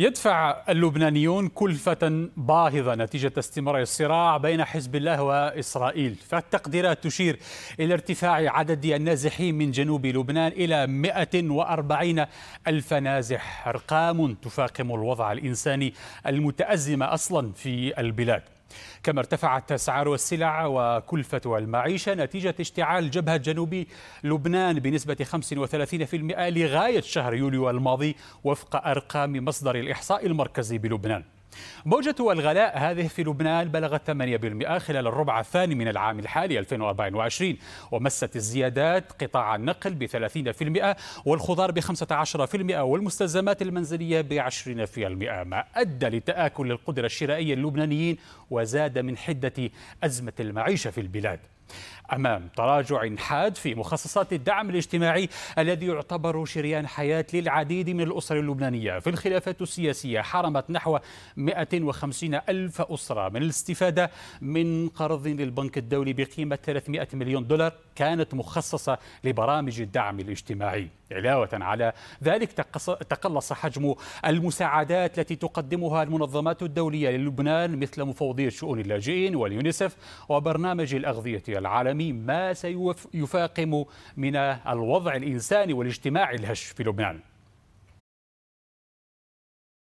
يدفع اللبنانيون كلفة باهظة نتيجة استمرار الصراع بين حزب الله وإسرائيل فالتقديرات تشير إلى ارتفاع عدد النازحين من جنوب لبنان إلى 140 ألف نازح أرقام تفاقم الوضع الإنساني المتأزم أصلا في البلاد كما ارتفعت أسعار السلع وكلفة المعيشة نتيجة اشتعال جبهة جنوب لبنان بنسبة 35% لغاية شهر يوليو الماضي وفق أرقام مصدر الإحصاء المركزي بلبنان موجة الغلاء هذه في لبنان بلغت 8% خلال الربع الثاني من العام الحالي 2024 ومست الزيادات قطاع النقل ب 30% والخضار ب 15% والمستلزمات المنزلية ب 20% ما أدى لتآكل القدرة الشرائية اللبنانيين وزاد من حدة أزمة المعيشة في البلاد أمام تراجع حاد في مخصصات الدعم الاجتماعي الذي يعتبر شريان حياة للعديد من الأسر اللبنانية في الخلافات السياسية حرمت نحو 150 ألف أسرة من الاستفادة من قرض للبنك الدولي بقيمة 300 مليون دولار كانت مخصصة لبرامج الدعم الاجتماعي علاوة على ذلك تقلص حجم المساعدات التي تقدمها المنظمات الدولية للبنان مثل مفوضية شؤون اللاجئين واليونيسف وبرنامج الأغذية العالمي ما سيفاقم من الوضع الإنساني والاجتماعي الهش في لبنان